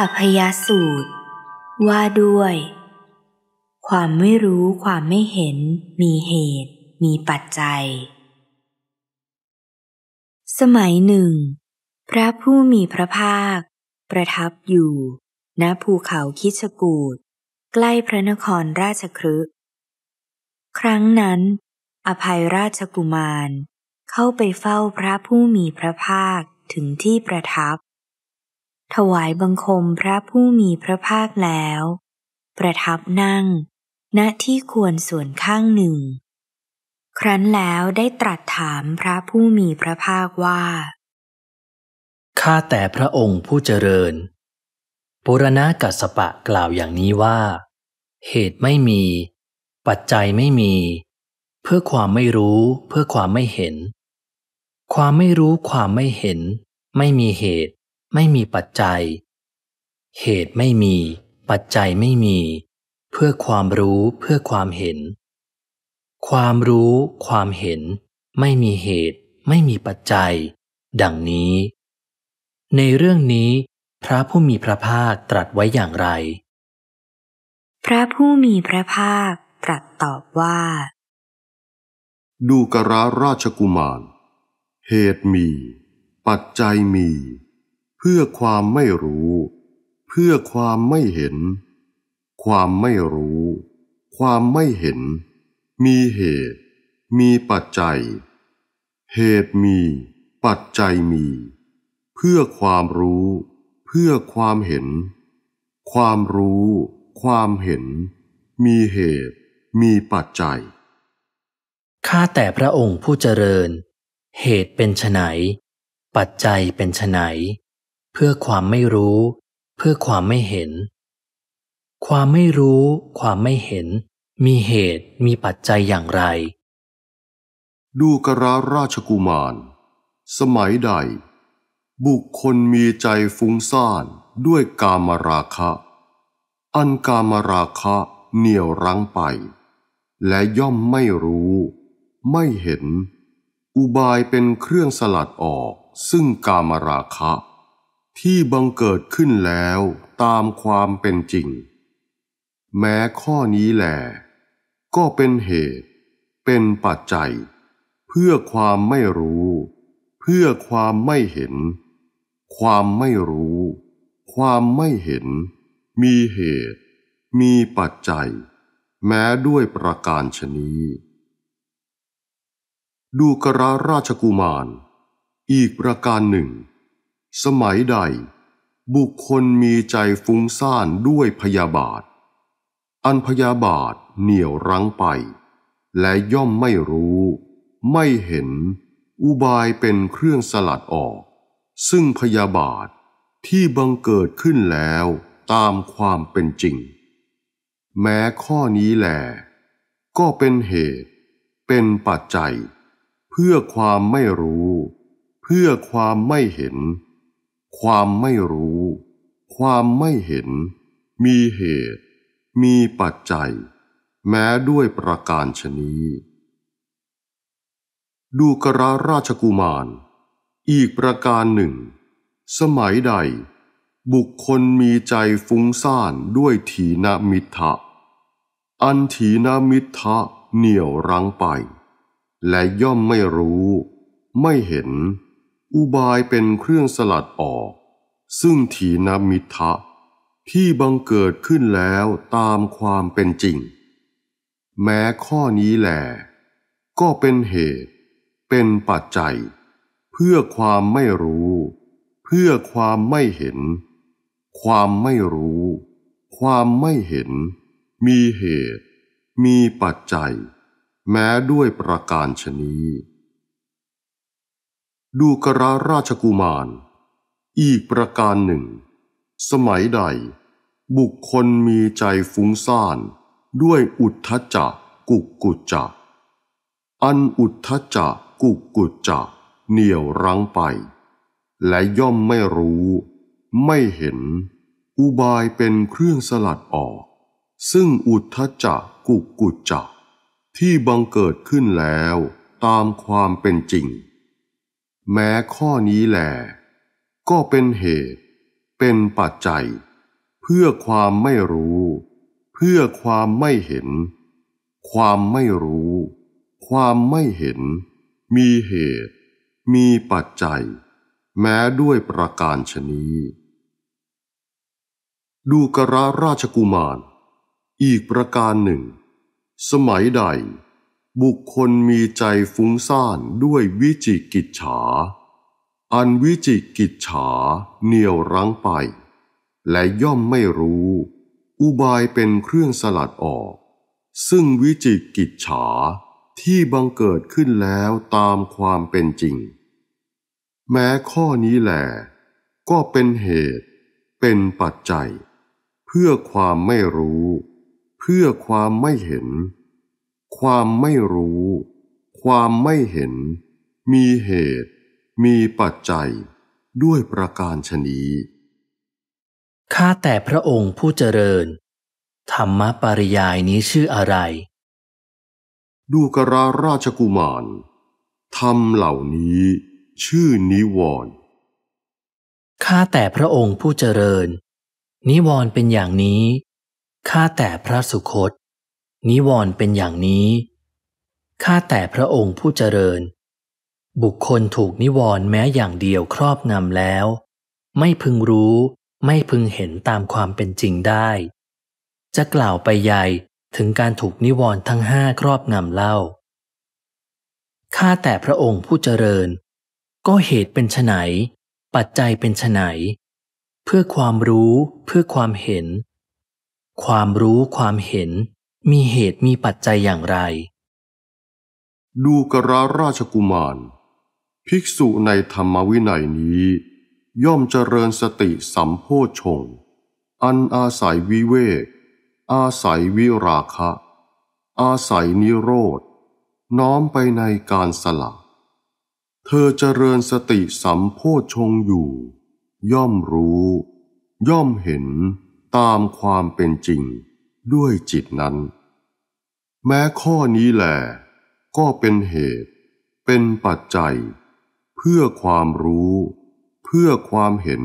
อภยสูตร ว่าด้วย ความไม่รู้ความไม่เห็น มีเหตุ มีปัจจัย สมัยหนึ่ง พระผู้มีพระภาค ประทับอยู่ ณภูเขาคิชกูดใกล้พระนครราชครึครั้งนั้น อภัยราชกุมาร เข้าไปเฝ้าพระผู้มีพระภาคถึงที่ประทับถวายบังคมพระผู้มีพระภาคแล้ว ประทับนั่ง ณที่ควรส่วนข้างหนึ่ง ครั้นแล้วได้ตรัสถามพระผู้มีพระภาคว่า ข้าแต่พระองค์ผู้เจริญปุรณะกัสปะกล่าวอย่างนี้ว่า เหตุไม่มี ปัจจัยไม่มี เพื่อความไม่รู้เพื่อความไม่เห็น ความไม่รู้ความไม่เห็น ไม่มีเหตุไม่มีปัจจัย เหตุไม่มี ปัจจัยไม่มี เพื่อความรู้เพื่อความเห็น ความรู้ความเห็น ไม่มีเหตุไม่มีปัจจัย ดังนี้ ในเรื่องนี้ พระผู้มีพระภาคตรัสไว้อย่างไร พระผู้มีพระภาคตรัสตอบว่า ดูกระราชกุมาร เหตุมี ปัจจัยมีเพื่อความไม่รู้ เพื่อความไม่เห็น ความไม่รู้ ความไม่เห็น มีเหตุ มีปัจจัย เหตุมี ปัจจัยมี เพื่อความรู้ เพื่อความเห็น ความรู้ ความเห็น มีเหตุ มีปัจจัย ข้าแต่พระองค์ผู้เจริญ เหตุเป็นไฉนปัจจัยเป็นไฉนเพื่อความไม่รู้เพื่อความไม่เห็น ความไม่รู้ความไม่เห็นมีเหตุมีปัจจัยอย่างไร ดูกราราชกุมาร สมัยใด บุคคลมีใจฟุ้งซ่านด้วยกามราคะ อันกามราคะเหนี่ยวรั้งไป และย่อมไม่รู้ ไม่เห็น อุบายเป็นเครื่องสลัดออกซึ่งกามราคะที่บังเกิดขึ้นแล้วตามความเป็นจริง แม้ข้อนี้แหลก็เป็นเหตุ เป็นปัจจัย เพื่อความไม่รู้ เพื่อความไม่เห็น ความไม่รู้ ความไม่เห็น มีเหตุ มีปัจจัย แม้ด้วยประการชนีดูกระราชกุมาร อีกประการหนึ่งสมัยใด บุคคลมีใจฟุ้งซ่านด้วยพยาบาท อันพยาบาท เหนี่ยวรั้งไป และย่อมไม่รู้ ไม่เห็น อุบายเป็นเครื่องสลัดออก ซึ่งพยาบาทที่บังเกิดขึ้นแล้วตามความเป็นจริง แม้ข้อนี้แหลก็เป็นเหตุ เป็นปัจจัย เพื่อความไม่รู้ เพื่อความไม่เห็นความไม่รู้ ความไม่เห็น มีเหตุ มีปัจจัย แม้ด้วยประการชนี ดูกระราชกุมาร อีกประการหนึ่ง สมัยใด บุคคลมีใจฟุ้งซ่านด้วยถีนมิทะอันถีนมิทะเหนี่ยวรั้งไป และย่อมไม่รู้ ไม่เห็นอุบายเป็นเครื่องสลัดออกซึ่งถีนมิทะที่บังเกิดขึ้นแล้วตามความเป็นจริง แม้ข้อนี้แหลก็เป็นเหตุ เป็นปัจจัย เพื่อความไม่รู้ เพื่อความไม่เห็น ความไม่รู้ ความไม่เห็น มีเหตุ มีปัจจัย แม้ด้วยประการชนี้ดูกระราชกุมารอีกประการหนึ่ง สมัยใด บุคคลมีใจฟุ้งซ่าน ด้วยอุทธจักกุกกุจจะอันอุทธจักกุกกุจจะ เหนี่ยวรั้งไป และย่อมไม่รู้ ไม่เห็น อุบายเป็นเครื่องสลัดออก ซึ่งอุทธจักกุกกุจจะ ที่บังเกิดขึ้นแล้วตามความเป็นจริงแม้ข้อนี้แหลก็เป็นเหตุ เป็นปัจจัย เพื่อความไม่รู้ เพื่อความไม่เห็น ความไม่รู้ ความไม่เห็น มีเหตุ มีปัจจัยแม้ด้วยประการชนีดูกระราชกุมาร อีกประการหนึ่ง สมัยใดบุคคลมีใจฟุ้งซ่านด้วยวิจิกิจฉา อันวิจิกิจฉาเหนี่ยวรั้งไป และย่อมไม่รู้ อุบายเป็นเครื่องสลัดออก ซึ่งวิจิกิจฉาที่บังเกิดขึ้นแล้วตามความเป็นจริง แม้ข้อนี้แหลก็เป็นเหตุเป็นปัจจัย เพื่อความไม่รู้ เพื่อความไม่เห็นความไม่รู้ ความไม่เห็น มีเหตุ มีปัจจัยด้วยประการชนีข้าแต่พระองค์ผู้เจริญธรรมปริยายนี้ชื่ออะไร ดูกราราชกุมารธรรมเหล่านี้ชื่อนิวรณ์ข้าแต่พระองค์ผู้เจริญ นิวรณ์เป็นอย่างนี้ ข้าแต่พระสุคตนิวรณ์เป็นอย่างนี้ ข้าแต่พระองค์ผู้เจริญ บุคคลถูกนิวรณ์แม้อย่างเดียวครอบงำแล้ว ไม่พึงรู้ไม่พึงเห็นตามความเป็นจริงได้ จะกล่าวไปใหญ่ถึงการถูกนิวรณ์ทั้งห้าครอบงำเล่าข้าแต่พระองค์ผู้เจริญ ก็เหตุเป็นไนปัจจัยเป็นไนเพื่อความรู้เพื่อความเห็น ความรู้ความเห็นมีเหตุมีปัจจัยอย่างไร ดูกระราชกุมาร ภิกษุในธรรมวินัยนี้ ย่อมเจริญสติสัมโพชง อันอาศัยวิเวก อาศัยวิราคะ อาศัยนิโรธ น้อมไปในการสละ เธอเจริญสติสัมโพชงอยู่ ย่อมรู้ ย่อมเห็นตามความเป็นจริงด้วยจิตนั้น แม้ข้อนี้แหลก็เป็นเหตุ เป็นปัจจัย เพื่อความรู้ เพื่อความเห็น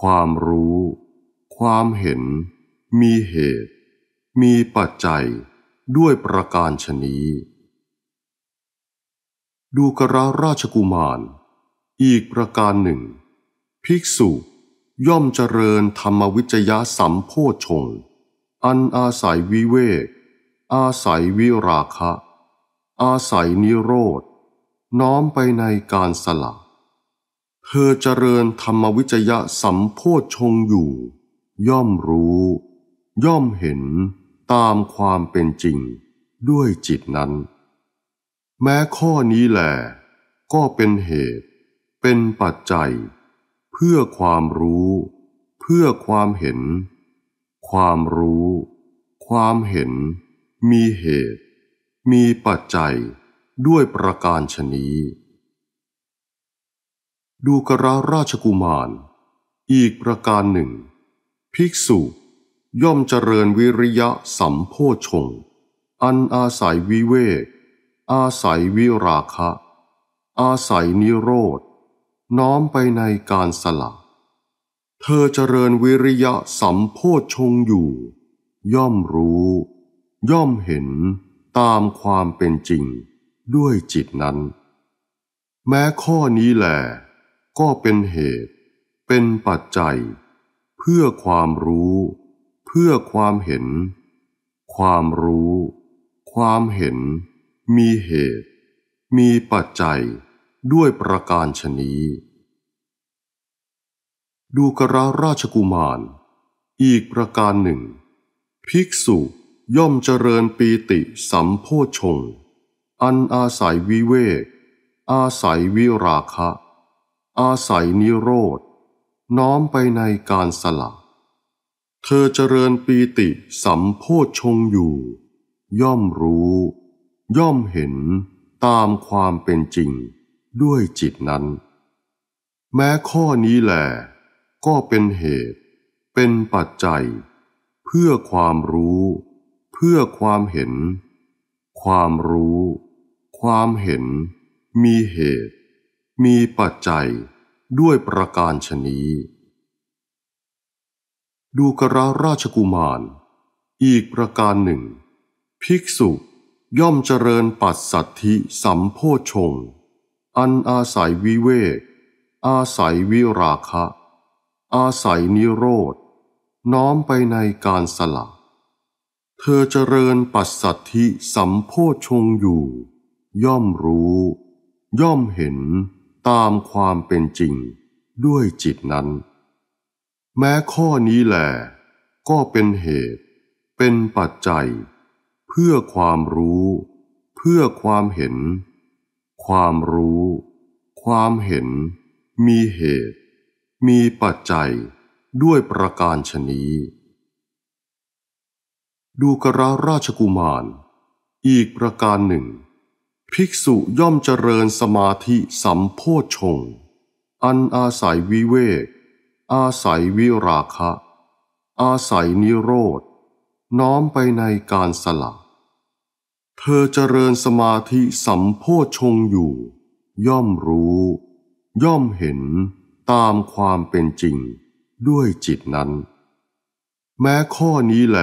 ความรู้ ความเห็น มีเหตุ มีปัจจัยด้วยประการชนี้ ดูกระราชกุมาร อีกประการหนึ่ง ภิกษุ ย่อมเจริญธรรมวิจยะสัมโพชงอันอาศัยวิเวก อาศัยวิราคะ อาศัยนิโรธ น้อมไปในการสละ เธอเจริญธรรมวิจยะสัมโพชงอยู่ ย่อมรู้ ย่อมเห็นตามความเป็นจริงด้วยจิตนั้น แม้ข้อนี้แหลก็เป็นเหตุ เป็นปัจจัย เพื่อความรู้ เพื่อความเห็นความรู้ ความเห็น มีเหตุ มีปัจจัยด้วยประการชนีดูกระราชกุมาร อีกประการหนึ่ง ภิกษุ ย่อมเจริญวิริยะสัมโพชงอันอาศัยวิเวก อาศัยวิราคะ อาศัยนิโรธ น้อมไปในการสละเธอเจริญวิริยะสัมโพชงอยู่ ย่อมรู้ ย่อมเห็นตามความเป็นจริงด้วยจิตนั้น แม้ข้อนี้แหลก็เป็นเหตุ เป็นปัจจัย เพื่อความรู้ เพื่อความเห็น ความรู้ ความเห็น มีเหตุ มีปัจจัยด้วยประการชนี้ดูกระราชกุมาร อีกประการหนึ่ง ภิกษุย่อมเจริญปีติสัมโพชงอันอาศัยวิเวกอาศัยวิราคะ อาศัยนิโรธ น้อมไปในการสละเธอเจริญปีติสัมโพชงอยู่ ย่อมรู้ ย่อมเห็นตามความเป็นจริงด้วยจิตนั้น แม้ข้อนี้แหละก็เป็นเหตุ เป็นปัจจัย เพื่อความรู้ เพื่อความเห็น ความรู้ ความเห็น มีเหตุ มีปัจจัยด้วยประการชนีดูกระราชกุมาร อีกประการหนึ่ง ภิกษุย่อมเจริญปัสสัทธิสัมโพชงอันอาศัยวิเวกอาศัยวิราคะอาศัยนิโรธน้อมไปในการสละ เธอเจริญปัสสัทธิสัมโพชงอยู่ ย่อมรู้ ย่อมเห็นตามความเป็นจริงด้วยจิตนั้น แม้ข้อนี้แหลก็เป็นเหตุ เป็นปัจจัย เพื่อความรู้ เพื่อความเห็น ความรู้ ความเห็นมีเหตุมีปัจจัยด้วยประการชนี้ดูกระราชกุมาร อีกประการหนึ่ง ภิกษุย่อมเจริญสมาธิสัมโพชงอันอาศัยวิเวกอาศัยวิราคะ อาศัยนิโรธ น้อมไปในการสละ เธอเจริญสมาธิสัมโพชงอยู่ ย่อมรู้ ย่อมเห็นตามความเป็นจริงด้วยจิตนั้น แม้ข้อนี้แหล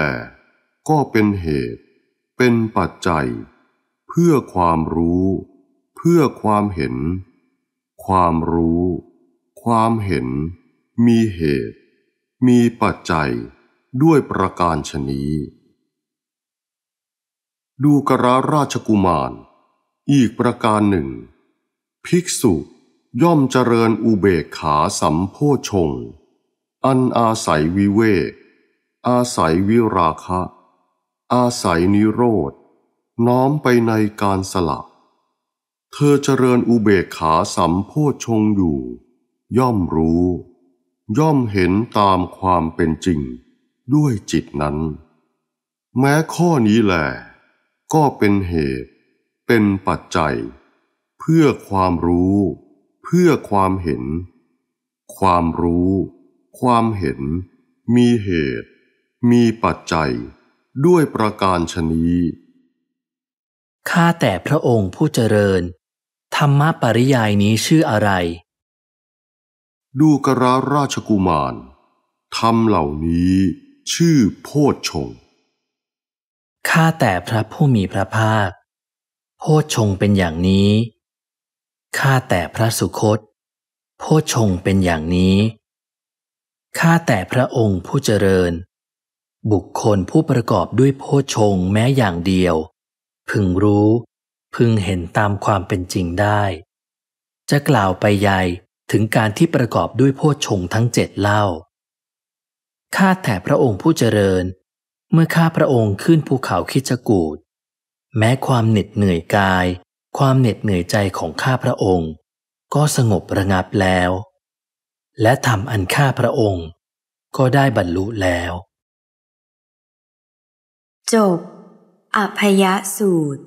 ก็เป็นเหตุ เป็นปัจจัย เพื่อความรู้ เพื่อความเห็น ความรู้ ความเห็น มีเหตุ มีปัจจัยด้วยประการชนี้ดูกระราชกุมาร อีกประการหนึ่ง ภิกษุย่อมเจริญอุเบกขาสัมโพชง อันอาศัยวิเวกอาศัยวิราคะ อาศัยนิโรธน้อมไปในการสละเธอเจริญอุเบกขาสัมโพชงอยู่ ย่อมรู้ ย่อมเห็นตามความเป็นจริงด้วยจิตนั้น แม้ข้อนี้แหละก็เป็นเหตุ เป็นปัจจัยเพื่อความรู้เพื่อความเห็น ความรู้ ความเห็น มีเหตุ มีปัจจัย ด้วยประการชนี ข้าแต่พระองค์ผู้เจริญ ธรรมปริยายนี้ชื่ออะไร ดูกระราชกุมารธรรมเหล่านี้ชื่อโพชฌงข้าแต่พระผู้มีพระภาค โพชฌงเป็นอย่างนี้ข้าแต่พระสุคต โพชงเป็นอย่างนี้ ข้าแต่พระองค์ผู้เจริญ บุคคลผู้ประกอบด้วยโพชงแม้อย่างเดียว พึงรู้ พึงเห็นตามความเป็นจริงได้ จะกล่าวไปใหญ่ถึงการที่ประกอบด้วยโพชงทั้งเจ็ดเล่า ข้าแต่พระองค์ผู้เจริญ เมื่อข้าพระองค์ขึ้นภูเขาคิจกูด แม้ความเหน็ดเหนื่อยกายความเหน็ดเหนื่อยใจของข้าพระองค์ก็สงบระงับแล้ว และทำอันข้าพระองค์ก็ได้บรรลุแล้ว จบ อภยสูตร